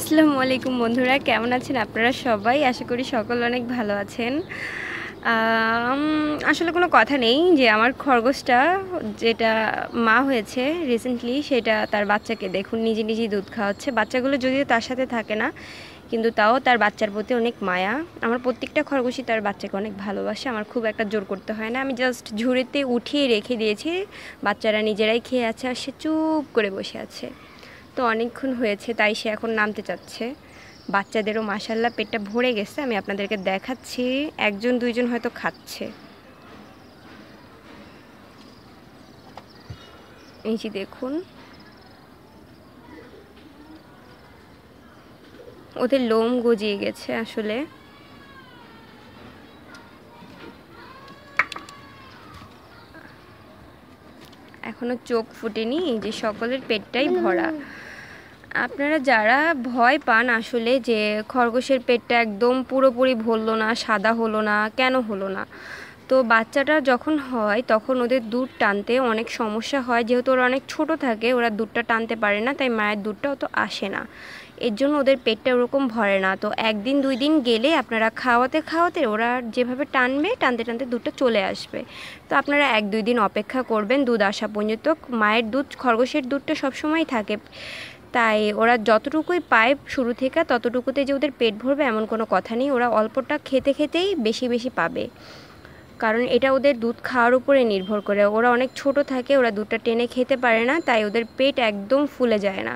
আসসালামু আলাইকুম বন্ধুরা কেমন আছেন আপনারা সবাই আশা করি সকল অনেক ভালো আছেন আসলে কোনো কথা নেই যে আমার খরগোশটা যেটা মা হয়েছে রিসেন্টলি সেটা তার বাচ্চাকে দেখুন নিজে নিজেই দুধ খাওয়াচ্ছে বাচ্চাগুলো যদিও তার সাথে থাকে না কিন্তু তাও তার বাচ্চার প্রতি অনেক মায়া আমার প্রত্যেকটা খরগোশই তার বাচ্চাকে অনেক ভালোবাসে আমার খুব একটা জোর করতে হয় না আমি জাস্ট ঝুড়িতে উঠিয়ে রেখে দিয়েছি বাচ্চারা নিজেরাই খেয়ে আছে আর সে চুপ করে বসে আছে তো অনেকক্ষণ হয়েছে তাই সে এখন নামতে চাচ্ছে বাচ্চাদেরও মাসাল্লা পেটটা ভরে গেছে আমি আপনাদেরকে দেখাচ্ছি একজন দুইজন হয়তো খাচ্ছে এই যে দেখুন ওদের লোম গজিয়ে গেছে আসলে এখনও চোখ ফুটেনি যে সকলের পেটটাই ভরা আপনারা যারা ভয় পান আসলে যে খরগোশের পেটটা একদম পুরোপুরি ভরল না সাদা হলো না কেন হলো না তো বাচ্চাটা যখন হয় তখন ওদের দুধ টানতে অনেক সমস্যা হয় যেহেতু ওরা অনেক ছোট থাকে ওরা দুধটা টানতে পারে না তাই মায়ের দুধটা অত আসে না এর জন্য ওদের পেটটা ওরকম ভরে না তো একদিন দুই দিন গেলে আপনারা খাওয়াতে খাওয়াতে ওরা যেভাবে টানবে টানতে টানতে দুধটা চলে আসবে তো আপনারা এক দুই দিন অপেক্ষা করবেন দুধ আসা পর্যন্ত মায়ের দুধ খরগোশের দুধটা সবসময় থাকে তাই ওরা যতটুকুই পায় শুরু থেকে ততটুকুতে যে ওদের পেট ভরবে এমন কোনো কথা নেই ওরা অল্পটা খেতে খেতেই বেশি বেশি পাবে কারণ এটা ওদের দুধ খাওয়ার উপরে নির্ভর করে ওরা অনেক ছোট থাকে ওরা দুধটা টেনে খেতে পারে না তাই ওদের পেট একদম ফুলে যায় না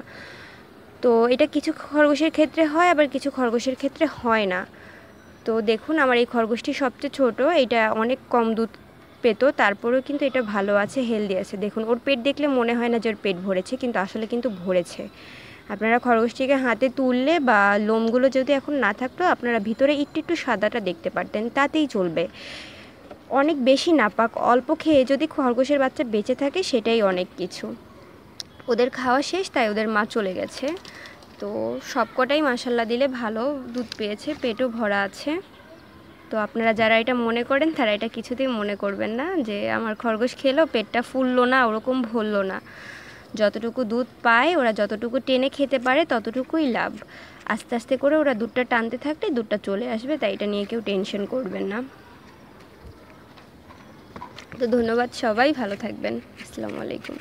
তো এটা কিছু খরগোশের ক্ষেত্রে হয় আবার কিছু খরগোশের ক্ষেত্রে হয় না তো দেখুন আমার এই খরগোশটি সবচেয়ে ছোট এটা অনেক কম দুধ পেত তারপরেও কিন্তু এটা ভালো আছে হেলদি আছে দেখুন ওর পেট দেখলে মনে হয় না যে ওর পেট ভরেছে কিন্তু আসলে কিন্তু ভরেছে আপনারা খরগোশটিকে হাতে তুললে বা লোমগুলো যদি এখন না থাকতো আপনারা ভিতরে একটু একটু সাদাটা দেখতে পারতেন তাতেই চলবে অনেক বেশি নাপাক অল্প খেয়ে যদি খরগোশের বাচ্চা বেঁচে থাকে সেটাই অনেক কিছু ওদের খাওয়া শেষ তাই ওদের মা চলে গেছে তো সব কটাই মাসাল্লা দিলে ভালো দুধ পেয়েছে পেটও ভরা আছে তো আপনারা যারা এটা মনে করেন তারা এটা কিছুতেই মনে করবেন না যে আমার খরগোশ খেলো পেটটা ফুললো না ওরকম ভরলো না যতটুকু দুধ পায় ওরা যতটুকু টেনে খেতে পারে ততটুকুই লাভ আস্তে আস্তে করে ওরা দুধটা টানতে থাকলে দুধটা চলে আসবে তাই এটা নিয়ে কেউ টেনশন করবেন না তো ধন্যবাদ সবাই ভালো থাকবেন আসসালামু আলাইকুম